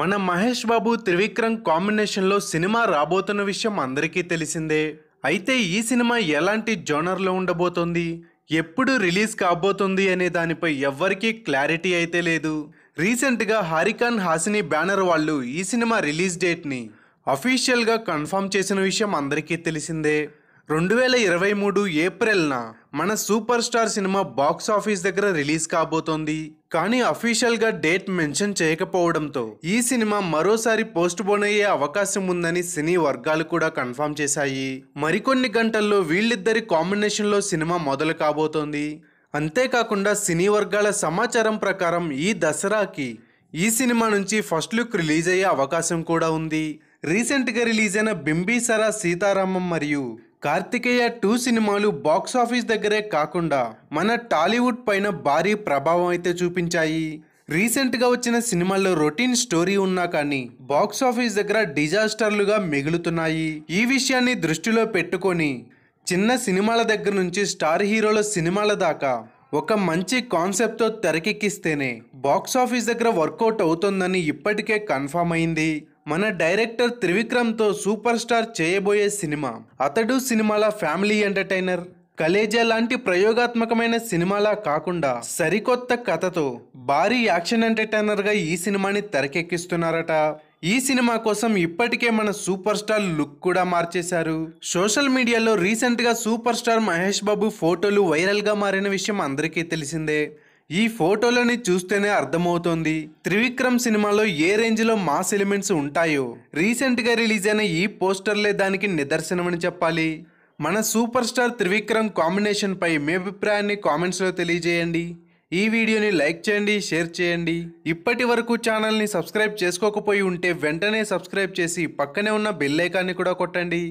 మన మహేష్ బాబు త్రివిక్రమ్ కాంబినేషన్లో సినిమా రాబోతున్న విషయం అందరికీ తెలిసిందే అయితే ఈ సినిమా ఎలాంటి జోనర్లో ఉండబోతోంది ఎప్పుడు రిలీజ్ కాబోతుంది అనే దానిపై ఎవ్వరికీ క్లారిటీ అయితే లేదు రీసెంట్గా హరికాన్ హాసిని బ్యానర్ వాళ్ళు ఈ సినిమా రిలీజ్ డేట్ని అఫీషియల్గా కన్ఫర్మ్ చేసిన విషయం అందరికీ తెలిసిందే రెండు వేల ఇరవై మూడు ఏప్రిల్న మన super star cinema box office దగ్గర రిలీజ్ కాబోతోంది కానీ అఫీషియల్ గా డేట్ మెన్షన్ చేయకపోవడంతో ఈ సినిమా మరోసారి పోస్ట్ పోన్ అయ్యే అవకాశం ఉందని సినీ వర్గాలు కూడా కన్ఫర్మ్ చేశాయి మరికొన్ని గంటల్లో వీళ్ళిద్దరి కాంబినేషన్లో సినిమా మొదలు కాబోతోంది అంతేకాకుండా సినీ వర్గాల సమాచారం ప్రకారం ఈ దసరాకి ఈ సినిమా నుంచి ఫస్ట్ లుక్ రిలీజ్ అయ్యే అవకాశం కూడా ఉంది రీసెంట్గా రిలీజ్ అయిన బింబీసరా సీతారామం మరియు కార్తికేయ టూ సినిమాలు బాక్సాఫీస్ దగ్గరే కాకుండా మన టాలీవుడ్ పైన భారీ ప్రభావం అయితే చూపించాయి రీసెంట్గా వచ్చిన సినిమాల్లో రొటీన్ స్టోరీ ఉన్నా కానీ బాక్సాఫీస్ దగ్గర డిజాస్టర్లుగా మిగులుతున్నాయి ఈ విషయాన్ని దృష్టిలో పెట్టుకొని చిన్న సినిమాల దగ్గర నుంచి స్టార్ హీరోల సినిమాల దాకా ఒక మంచి కాన్సెప్ట్తో తెరకెక్కిస్తేనే బాక్సాఫీస్ దగ్గర వర్కౌట్ అవుతుందని ఇప్పటికే కన్ఫామ్ అయింది మన డైరెక్టర్ త్రివిక్రమ్తో సూపర్ స్టార్ చేయబోయే సినిమా అతడు సినిమాల ఫ్యామిలీ ఎంటర్టైనర్ కలేజా లాంటి ప్రయోగాత్మకమైన సినిమాలా కాకుండా సరికొత్త కథతో భారీ యాక్షన్ ఎంటర్టైనర్గా ఈ సినిమాని తెరకెక్కిస్తున్నారట ఈ సినిమా కోసం ఇప్పటికే మన సూపర్ స్టార్ లుక్ కూడా మార్చేశారు సోషల్ మీడియాలో రీసెంట్గా సూపర్ స్టార్ మహేష్ బాబు ఫోటోలు వైరల్గా మారిన విషయం అందరికీ తెలిసిందే ఈ ఫోటోలని చూస్తేనే అర్థమవుతోంది త్రివిక్రమ్ సినిమాలో ఏ రేంజ్ లో మాస్ ఎలిమెంట్స్ ఉంటాయో రీసెంట్ గా రిలీజ్ అయిన ఈ పోస్టర్లే దానికి నిదర్శనమని చెప్పాలి మన సూపర్ స్టార్ త్రివిక్రమ్ కాంబినేషన్ పై మీ అభిప్రాయాన్ని కామెంట్స్లో తెలియజేయండి ఈ వీడియోని లైక్ చేయండి షేర్ చేయండి ఇప్పటి వరకు ఛానల్ని సబ్స్క్రైబ్ చేసుకోకపోయి ఉంటే వెంటనే సబ్స్క్రైబ్ చేసి పక్కనే ఉన్న బెల్లైకాన్ని కూడా కొట్టండి